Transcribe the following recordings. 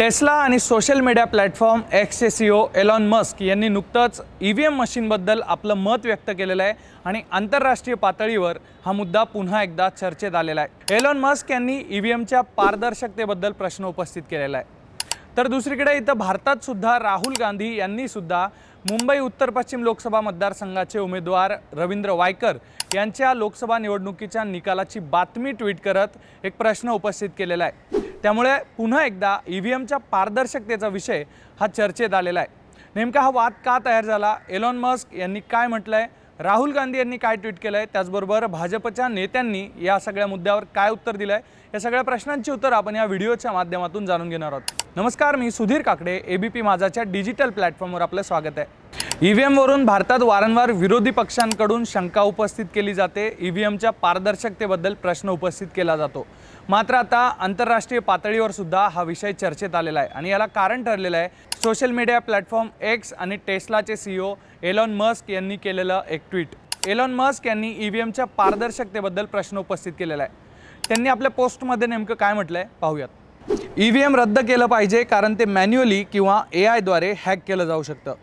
Tesla आणि social media platform X C O Elon Musk यांनी नुकतंच ई व्ही एम मशीनबद्दल आपलं मत व्यक्त केलेलं आहे आणि आंतरराष्ट्रीय पातळीवर हा मुद्दा पुन्हा एकदा चर्चेत आलेला आहे एलॉन मस्क यांनी ई व्ही एमच्या पारदर्शकतेबद्दल प्रश्न उपस्थित केलेला आहे तर दुसरीकडे इथं भारतात सुद्धा राहुल गांधी यांनी सुद्धा मुंबई उत्तर पश्चिम लोकसभा मतदारसंघाचे उमेदवार रवींद्र वायकर यांच्या लोकसभा निवडणुकीच्या निकालाची बातमी ट्विट करत एक प्रश्न उपस्थित केलेला आहे त्यामुळे पुन्हा एकदा ई e व्ही एमच्या पारदर्शकतेचा विषय हा चर्चेत आलेला आहे नेमका हा वाद का तयार झाला एलॉन मस्क यांनी काय म्हटलं आहे राहुल गांधी यांनी काय ट्विट केलं आहे त्याचबरोबर भाजपच्या नेत्यांनी या सगळ्या मुद्द्यावर काय उत्तर दिलं आहे या सगळ्या प्रश्नांची उत्तर आपण या व्हिडिओच्या माध्यमातून जाणून घेणार आहोत नमस्कार मी Sudhir Kakade A B P माझाच्या डिजिटल प्लॅटफॉर्मवर आपलं स्वागत आहे एमवरून e भारतात वारंवार विरोधी पक्षांकडून शंका उपस्थित केली जाते ईव्हीएमच्या e पारदर्शकतेबद्दल प्रश्न उपस्थित केला जातो मात्र आता आंतरराष्ट्रीय पातळीवर सुद्धा हा विषय चर्चेत आलेला आहे आणि याला कारण ठरलेलं आहे सोशल मीडिया प्लॅटफॉर्म एक्स आणि टेस्लाचे सीईओ एलॉन मस्क यांनी केलेलं एक ट्विट एलॉन मस्क यांनी ईव्हीएमच्या e पारदर्शकतेबद्दल प्रश्न उपस्थित केलेला आहे त्यांनी आपल्या पोस्टमध्ये नेमकं काय म्हटलं आहे पाहूयात ई व्ही एम रद्द केलं पाहिजे कारण ते मॅन्युअली किंवा ए आयद्वारे हॅक केलं जाऊ शकतं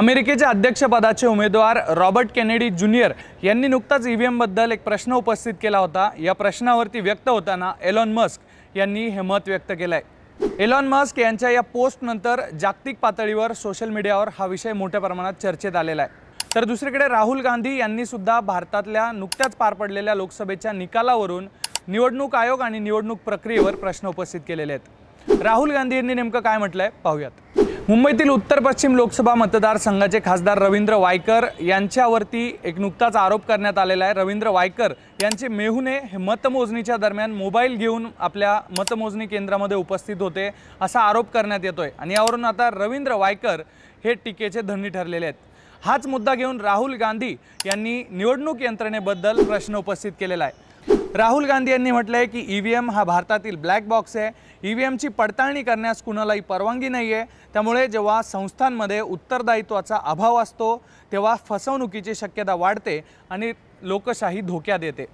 अमेरिकेच्या अध्यक्षपदाचे उमेदवार रॉबर्ट केनेडी ज्युनियर यांनी नुकताच ई e व्ही एमबद्दल एक प्रश्न उपस्थित केला होता या प्रश्नावरती व्यक्त होताना एलॉन मस्क यांनी हे मत व्यक्त केलं आहे एलॉन मस्क यांच्या या पोस्टनंतर जागतिक पातळीवर सोशल मीडियावर हा विषय मोठ्या प्रमाणात चर्चेत आलेला आहे तर दुसरीकडे राहुल गांधी यांनी सुद्धा भारतातल्या नुकत्याच पार पडलेल्या लोकसभेच्या निकालावरून निवडणूक आयोग आणि निवडणूक प्रक्रियेवर प्रश्न उपस्थित केलेले आहेत राहुल गांधी यांनी नेमकं काय म्हटलं आहे पाहूयात मुंबईतील उत्तर पश्चिम लोकसभा मतदारसंघाचे खासदार रवींद्र वायकर यांच्यावरती एक नुकताच आरोप करण्यात आलेला आहे रवींद्र वायकर यांचे मेहुने हे मतमोजणीच्या दरम्यान मोबाईल घेऊन आपल्या मतमोजणी केंद्रामध्ये उपस्थित होते असा आरोप करण्यात येतोय आणि यावरून आता रवींद्र वायकर हे टीकेचे धनी ठरलेले आहेत हाच मुद्दा घेऊन राहुल गांधी यांनी निवडणूक यंत्रणेबद्दल प्रश्न उपस्थित केलेला आहे राहुल गांधी यांनी म्हटलं आहे की ई व्ही एम हा भारतातील ब्लॅक बॉक्स आहे ई e व्ही एमची पडताळणी करण्यास कुणालाही परवानगी नाही आहे त्यामुळे जेव्हा संस्थांमध्ये उत्तरदायित्वाचा अभाव असतो तेव्हा फसवणुकीची शक्यता वाढते आणि लोकशाही धोक्यात येते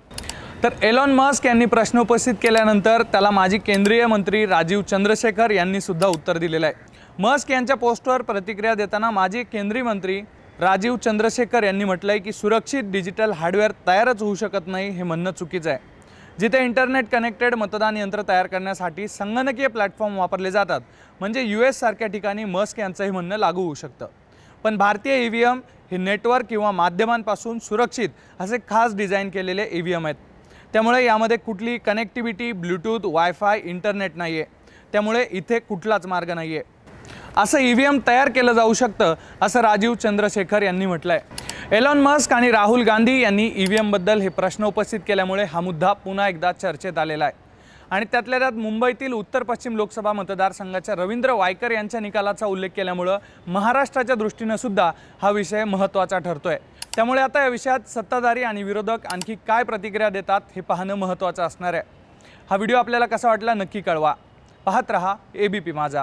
तर एलॉन मस्क यांनी प्रश्न उपस्थित केल्यानंतर त्याला माजी केंद्रीय मंत्री राजीव चंद्रशेखर यांनी सुद्धा उत्तर दिलेलं आहे मस्क यांच्या पोस्टवर प्रतिक्रिया देताना माजी केंद्रीय मंत्री राजीव चंद्रशेखर यांनी म्हटलं आहे की सुरक्षित डिजिटल हार्डवेअर तयारच होऊ शकत नाही हे म्हणणं चुकीचं आहे जिथे इंटरनेट कनेक्टेड मतदान यंत्र तयार करण्यासाठी संगणकीय प्लॅटफॉर्म वापरले जातात म्हणजे यू सारख्या ठिकाणी मस्क यांचंही म्हणणं लागू होऊ शकतं पण भारतीय ई व्ही एम हे नेटवर्क किंवा माध्यमांपासून सुरक्षित असे खास डिझाईन केलेले ई व्ही एम आहेत त्यामुळे यामध्ये कुठली कनेक्टिव्हिटी ब्लूटूथ वायफाय इंटरनेट नाही आहे त्यामुळे इथे कुठलाच मार्ग नाही आहे असं ई व्ही एम तयार केलं जाऊ शकतं असं राजीव चंद्रशेखर यांनी म्हटलं आहे एलॉन मस्क आणि राहुल गांधी यांनी ई व्ही एमबद्दल हे प्रश्न उपस्थित केल्यामुळे हा मुद्दा पुन्हा एकदा चर्चेत आलेला आहे आणि त्यातल्या त्यात मुंबईतील उत्तर पश्चिम लोकसभा मतदारसंघाच्या रवींद्र वायकर यांच्या निकालाचा उल्लेख केल्यामुळं महाराष्ट्राच्या दृष्टीनं सुद्धा हा विषय महत्त्वाचा ठरतो आहे त्यामुळे आता या विषयात सत्ताधारी आणि विरोधक आणखी काय प्रतिक्रिया देतात हे पाहणं महत्त्वाचं असणार आहे हा व्हिडिओ आपल्याला कसा वाटला नक्की कळवा पाहत रहा ए बी पी माझा